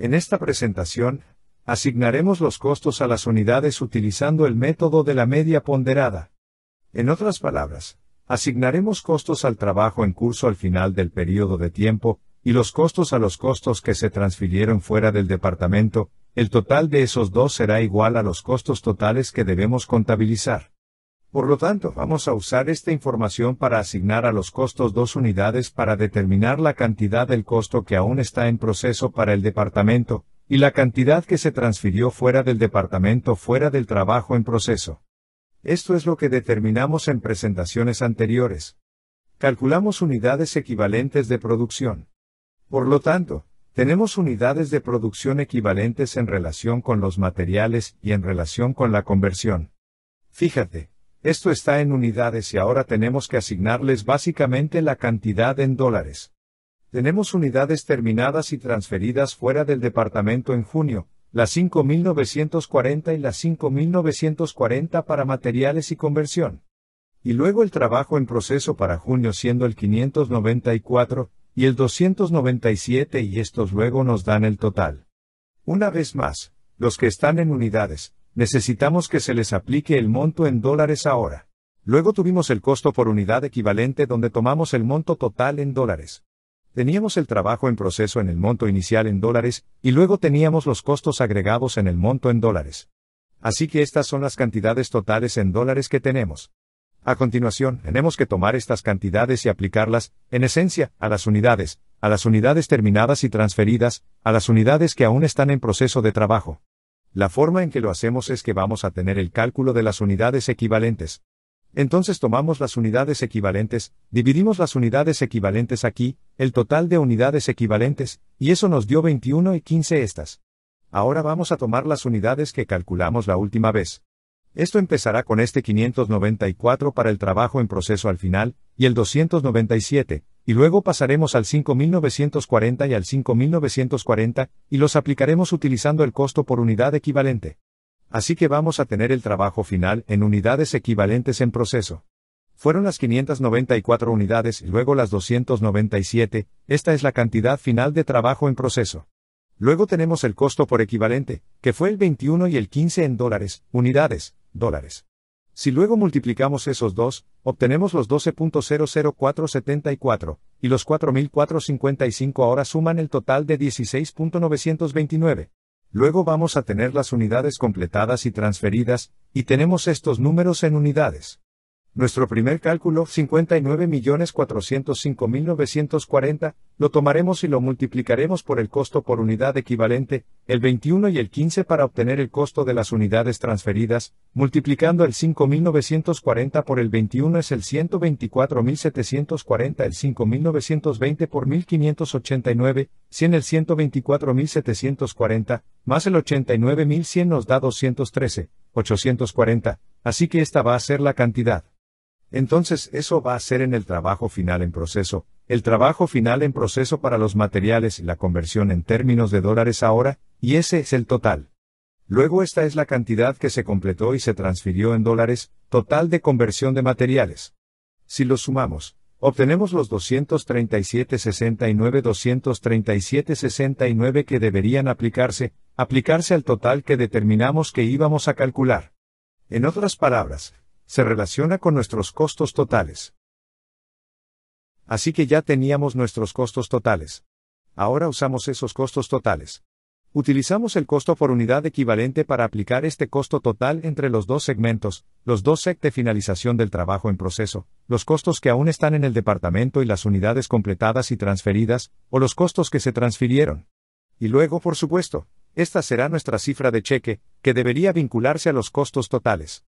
En esta presentación, asignaremos los costos a las unidades utilizando el método de la media ponderada. En otras palabras, asignaremos costos al trabajo en curso al final del periodo de tiempo, y los costos a los costos que se transfirieron fuera del departamento, el total de esos dos será igual a los costos totales que debemos contabilizar. Por lo tanto, vamos a usar esta información para asignar a los costos dos unidades para determinar la cantidad del costo que aún está en proceso para el departamento, y la cantidad que se transfirió fuera del departamento fuera del trabajo en proceso. Esto es lo que determinamos en presentaciones anteriores. Calculamos unidades equivalentes de producción. Por lo tanto, tenemos unidades de producción equivalentes en relación con los materiales y en relación con la conversión. Fíjate, esto está en unidades y ahora tenemos que asignarles básicamente la cantidad en dólares. Tenemos unidades terminadas y transferidas fuera del departamento en junio, las 5.940 y las 5.940 para materiales y conversión. Y luego el trabajo en proceso para junio siendo el 594 y el 297 y estos luego nos dan el total. Una vez más, los que están en unidades, necesitamos que se les aplique el monto en dólares ahora. Luego tuvimos el costo por unidad equivalente donde tomamos el monto total en dólares. Teníamos el trabajo en proceso en el monto inicial en dólares, y luego teníamos los costos agregados en el monto en dólares. Así que estas son las cantidades totales en dólares que tenemos. A continuación, tenemos que tomar estas cantidades y aplicarlas, en esencia, a las unidades, a las unidades terminadas y transferidas, a las unidades que aún están en proceso de trabajo. La forma en que lo hacemos es que vamos a tener el cálculo de las unidades equivalentes. Entonces tomamos las unidades equivalentes, dividimos las unidades equivalentes aquí, el total de unidades equivalentes, y eso nos dio 21 y 15 estas. Ahora vamos a tomar las unidades que calculamos la última vez. Esto empezará con este 594 para el trabajo en proceso al final, y el 297, y luego pasaremos al 5940 y al 5940, y los aplicaremos utilizando el costo por unidad equivalente. Así que vamos a tener el trabajo final en unidades equivalentes en proceso. Fueron las 594 unidades y luego las 297, esta es la cantidad final de trabajo en proceso. Luego tenemos el costo por equivalente, que fue el 21 y el 15 en dólares, unidades, dólares. Si luego multiplicamos esos dos, obtenemos los 12.00474, y los 4.455 ahora suman el total de 16.929. Luego vamos a tener las unidades completadas y transferidas, y tenemos estos números en unidades. Nuestro primer cálculo, 59.405.940, lo tomaremos y lo multiplicaremos por el costo por unidad equivalente, el 21 y el 15 para obtener el costo de las unidades transferidas, multiplicando el 5.940 por el 21 es el 124.740, el 5.920 por 1.589, 100 el 124.740, más el 89.100 nos da 213, 840, así que esta va a ser la cantidad. Entonces eso va a ser en el trabajo final en proceso, el trabajo final en proceso para los materiales y la conversión en términos de dólares ahora, y ese es el total. Luego esta es la cantidad que se completó y se transfirió en dólares, total de conversión de materiales. Si lo sumamos, obtenemos los 237.69 237.69 que deberían aplicarse, aplicarse al total que determinamos que íbamos a calcular. En otras palabras, se relaciona con nuestros costos totales. Así que ya teníamos nuestros costos totales. Ahora usamos esos costos totales. Utilizamos el costo por unidad equivalente para aplicar este costo total entre los dos segmentos, los dos SEC de finalización del trabajo en proceso, los costos que aún están en el departamento y las unidades completadas y transferidas, o los costos que se transfirieron. Y luego, por supuesto, esta será nuestra cifra de cheque, que debería vincularse a los costos totales.